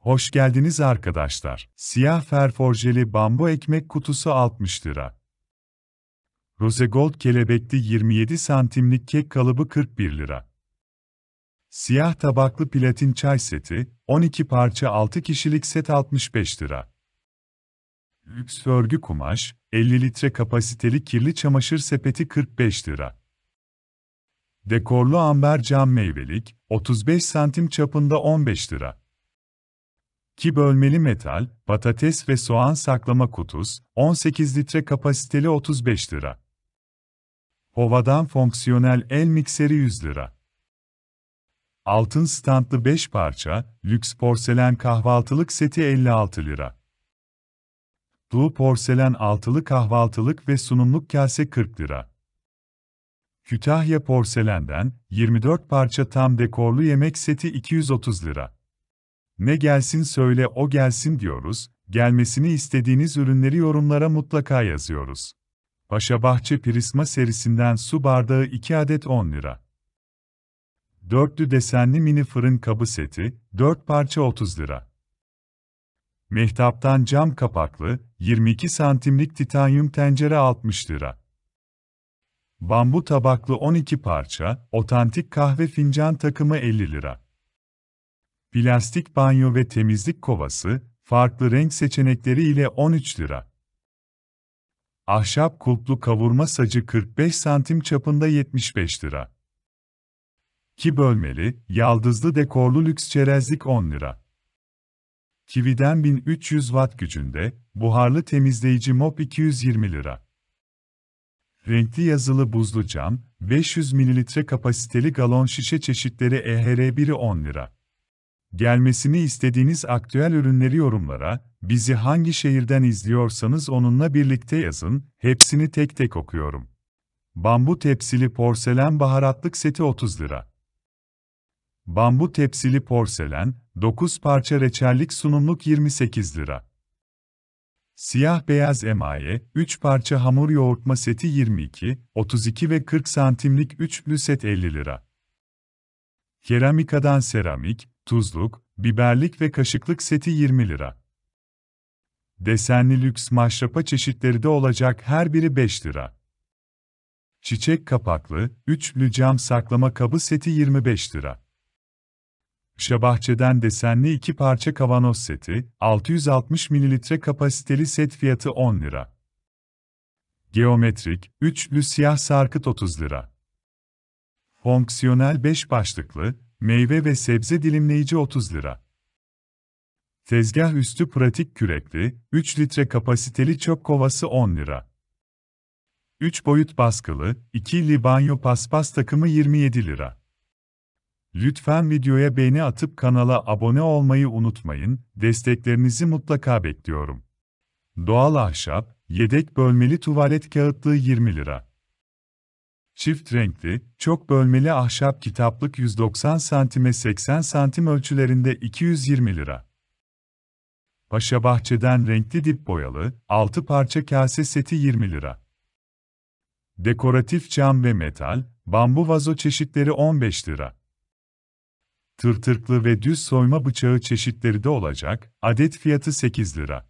Hoş geldiniz arkadaşlar. Siyah ferforjeli bambu ekmek kutusu 60 lira. Rose Gold kelebekli 27 santimlik kek kalıbı 41 lira. Siyah tabaklı platin çay seti, 12 parça 6 kişilik set 65 lira. Lüks örgü kumaş, 50 litre kapasiteli kirli çamaşır sepeti 45 lira. Dekorlu amber cam meyvelik, 35 santim çapında 15 lira. 2 bölmeli metal, patates ve soğan saklama kutusu, 18 litre kapasiteli 35 lira. Hovadan fonksiyonel el mikseri 100 lira. Altın standlı 5 parça, lüks porselen kahvaltılık seti 56 lira. Doğu porselen altılı kahvaltılık ve sunumluk kase 40 lira. Kütahya porselenden 24 parça tam dekorlu yemek seti 230 lira ne gelsin söyle o gelsin diyoruz, gelmesini istediğiniz ürünleri yorumlara mutlaka yazıyoruz. Paşa Bahçe Prisma serisinden su bardağı 2 adet 10 lira. Dörtlü desenli mini fırın kabı seti, 4 parça 30 lira. Mehtaptan cam kapaklı, 22 santimlik titanyum tencere 60 lira. Bambu tabaklı 12 parça, otantik kahve fincan takımı 50 lira. Plastik banyo ve temizlik kovası, farklı renk seçenekleri ile 13 lira. Ahşap kulplu kavurma sacı 45 santim çapında 75 lira. 2 bölmeli, yaldızlı dekorlu lüks çerezlik 10 lira. Kividen 1300 watt gücünde, buharlı temizleyici mop 220 lira. Renkli yazılı buzlu cam, 500 mililitre kapasiteli galon şişe çeşitleri EHR 1'i 10 lira. Gelmesini istediğiniz aktüel ürünleri yorumlara, bizi hangi şehirden izliyorsanız onunla birlikte yazın, hepsini tek tek okuyorum. Bambu tepsili porselen baharatlık seti 30 lira. Bambu tepsili porselen, 9 parça reçellik sunumluk 28 lira. Siyah beyaz emaye, 3 parça hamur yoğurtma seti 22, 32 ve 40 santimlik üçlü set 50 lira. Keramikadan seramik, tuzluk, biberlik ve kaşıklık seti 20 lira. Desenli lüks maşrapa çeşitleri de olacak her biri 5 lira. Çiçek kapaklı, üçlü cam saklama kabı seti 25 lira. Şabahçeden desenli iki parça kavanoz seti, 660 mililitre kapasiteli set fiyatı 10 lira. Geometrik, üçlü siyah sarkıt 30 lira. Fonksiyonel 5 başlıklı, Meyve ve sebze dilimleyici 30 lira. Tezgah üstü pratik kürekli, 3 litre kapasiteli çöp kovası 10 lira. 3 boyut baskılı, 2 2'li banyo paspas takımı 27 lira. Lütfen videoya beğeni atıp kanala abone olmayı unutmayın, desteklerinizi mutlaka bekliyorum. Doğal ahşap, yedek bölmeli tuvalet kağıtlığı 20 lira çift renkli, çok bölmeli ahşap kitaplık 190 santime 80 cm ölçülerinde 220 lira. Paşa Bahçe'den renkli dip boyalı, 6 parça kase seti 20 lira. Dekoratif cam ve metal, bambu vazo çeşitleri 15 lira. Tırtırklı ve düz soyma bıçağı çeşitleri de olacak, adet fiyatı 8 lira.